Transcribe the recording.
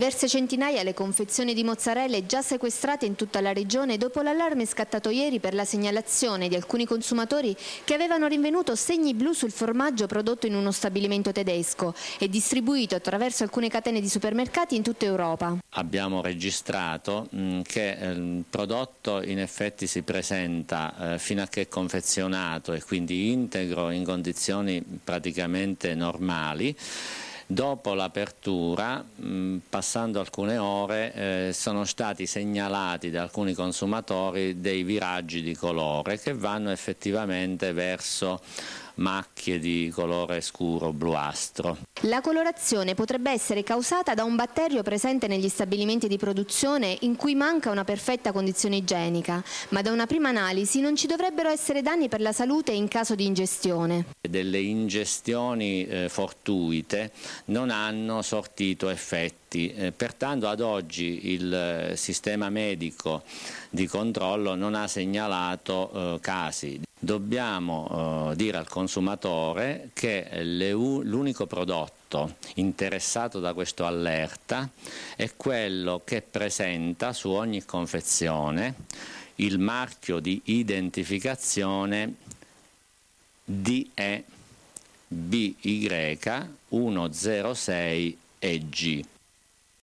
Diverse centinaia le confezioni di mozzarella già sequestrate in tutta la regione dopo l'allarme scattato ieri per la segnalazione di alcuni consumatori che avevano rinvenuto segni blu sul formaggio prodotto in uno stabilimento tedesco e distribuito attraverso alcune catene di supermercati in tutta Europa. Abbiamo registrato mm, che ehm, il prodotto in effetti si presenta eh, fino a che è confezionato e quindi integro in condizioni praticamente normali Dopo l'apertura, mm, passando alcune ore, eh, sono stati segnalati da alcuni consumatori dei viraggi di colore che vanno effettivamente verso macchie di colore scuro bluastro. La colorazione potrebbe essere causata da un batterio presente negli stabilimenti di produzione in cui manca una perfetta condizione igienica, ma da una prima analisi non ci dovrebbero essere danni per la salute in caso di ingestione. Delle ingestioni eh, fortuite non hanno sortito effetti, eh, pertanto ad oggi il eh, sistema medico di controllo non ha segnalato eh, casi dobbiamo eh, dire al consumatore che l'unico prodotto interessato da questo allerta è quello che presenta su ogni confezione il marchio di identificazione deby 106 EG.